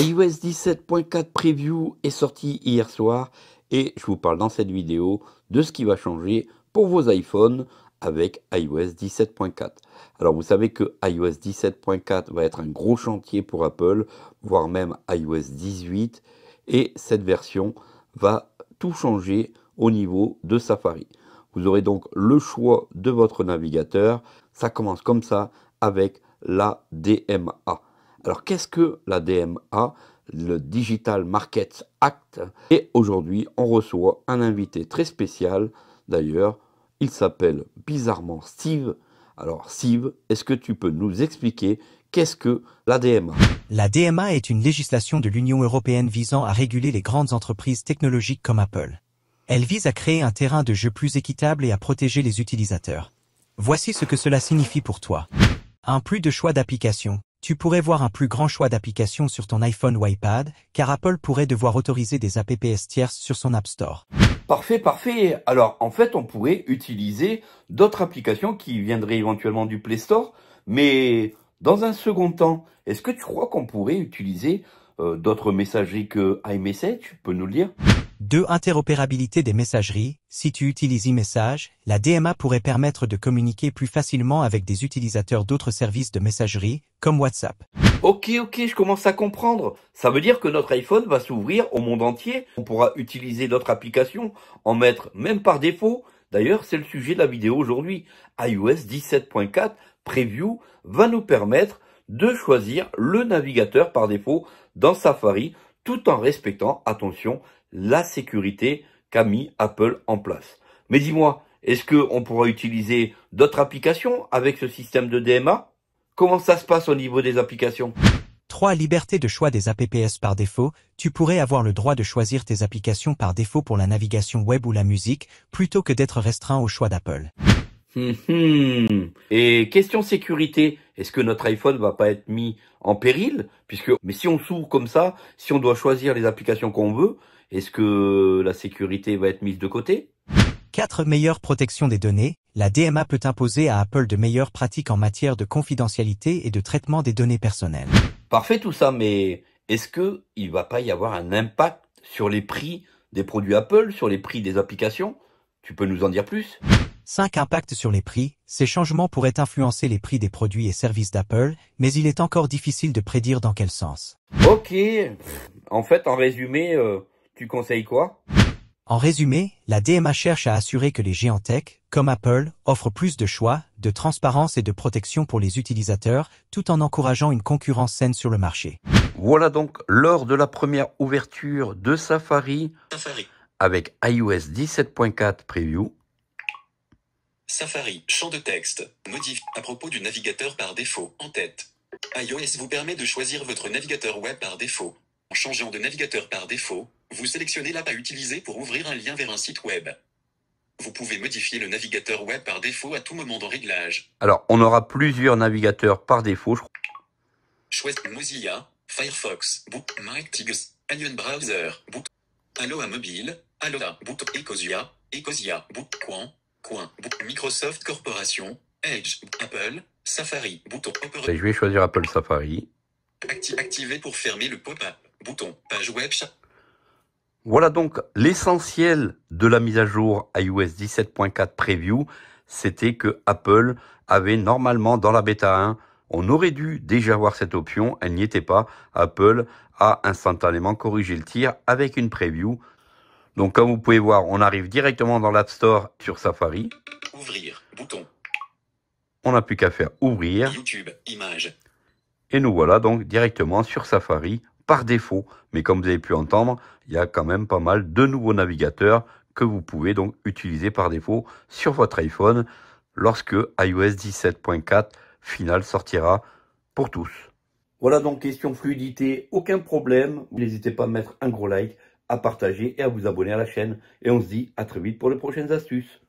iOS 17.4 Preview est sorti hier soir et je vous parle dans cette vidéo de ce qui va changer pour vos iPhones avec iOS 17.4. Alors vous savez que iOS 17.4 va être un gros chantier pour Apple, voire même iOS 18, et cette version va tout changer au niveau de Safari. Vous aurez donc le choix de votre navigateur. Ça commence comme ça avec la DMA. Alors qu'est-ce que la DMA, le Digital Markets Act Et aujourd'hui, on reçoit un invité très spécial. D'ailleurs, il s'appelle bizarrement Steve. Alors Steve, est-ce que tu peux nous expliquer qu'est-ce que la DMA La DMA est une législation de l'Union européenne visant à réguler les grandes entreprises technologiques comme Apple. Elle vise à créer un terrain de jeu plus équitable et à protéger les utilisateurs. Voici ce que cela signifie pour toi. Un plus de choix d'application tu pourrais voir un plus grand choix d'applications sur ton iPhone ou iPad, car Apple pourrait devoir autoriser des apps tierces sur son App Store. Parfait, parfait. Alors en fait, on pourrait utiliser d'autres applications qui viendraient éventuellement du Play Store, mais dans un second temps, est-ce que tu crois qu'on pourrait utiliser euh, d'autres messagers que iMessage Tu peux nous le dire deux Interopérabilité des messageries. Si tu utilises e-message, la DMA pourrait permettre de communiquer plus facilement avec des utilisateurs d'autres services de messagerie, comme WhatsApp. Ok, ok, je commence à comprendre. Ça veut dire que notre iPhone va s'ouvrir au monde entier. On pourra utiliser notre application, en mettre même par défaut. D'ailleurs, c'est le sujet de la vidéo aujourd'hui. iOS 17.4 Preview va nous permettre de choisir le navigateur par défaut dans Safari tout en respectant, attention, la sécurité qu'a mis Apple en place. Mais dis-moi, est-ce qu'on pourra utiliser d'autres applications avec ce système de DMA Comment ça se passe au niveau des applications Trois libertés de choix des apps par défaut. Tu pourrais avoir le droit de choisir tes applications par défaut pour la navigation web ou la musique, plutôt que d'être restreint au choix d'Apple. Hum, hum. Et question sécurité, est-ce que notre iPhone va pas être mis en péril Puisque, mais si on s'ouvre comme ça, si on doit choisir les applications qu'on veut, est-ce que la sécurité va être mise de côté Quatre meilleures protection des données. La DMA peut imposer à Apple de meilleures pratiques en matière de confidentialité et de traitement des données personnelles. Parfait tout ça, mais est-ce que il va pas y avoir un impact sur les prix des produits Apple, sur les prix des applications Tu peux nous en dire plus 5. impacts sur les prix. Ces changements pourraient influencer les prix des produits et services d'Apple, mais il est encore difficile de prédire dans quel sens. Ok. En fait, en résumé, euh, tu conseilles quoi en résumé, la DMA cherche à assurer que les géants tech, comme Apple, offrent plus de choix, de transparence et de protection pour les utilisateurs, tout en encourageant une concurrence saine sur le marché. Voilà donc lors de la première ouverture de Safari, avec iOS 17.4 Preview. Safari, champ de texte, modifie à propos du navigateur par défaut, en tête. iOS vous permet de choisir votre navigateur web par défaut. En changeant de navigateur par défaut, vous sélectionnez l'app à utiliser pour ouvrir un lien vers un site web. Vous pouvez modifier le navigateur web par défaut à tout moment dans Réglages. Alors, on aura plusieurs navigateurs par défaut, je crois. Choisis Mozilla, Firefox, Book, MyTigs, Onion Browser, Book, Aloha Mobile, Aloha Book, Ecosia, Ecosia Book, Coin, Coin, Book, Microsoft Corporation, Edge, Apple, Safari, bouton Opera. Je vais choisir Apple Safari. activer pour fermer le pop-up, bouton, page web, voilà donc l'essentiel de la mise à jour iOS 17.4 Preview. C'était que Apple avait normalement dans la bêta 1, on aurait dû déjà avoir cette option, elle n'y était pas. Apple a instantanément corrigé le tir avec une preview. Donc comme vous pouvez voir, on arrive directement dans l'App Store sur Safari. Ouvrir, bouton. On n'a plus qu'à faire ouvrir. YouTube, image. Et nous voilà donc directement sur Safari par défaut. Mais comme vous avez pu entendre, il y a quand même pas mal de nouveaux navigateurs que vous pouvez donc utiliser par défaut sur votre iPhone lorsque iOS 17.4 final sortira pour tous. Voilà donc question fluidité, aucun problème. N'hésitez pas à mettre un gros like, à partager et à vous abonner à la chaîne. Et on se dit à très vite pour les prochaines astuces.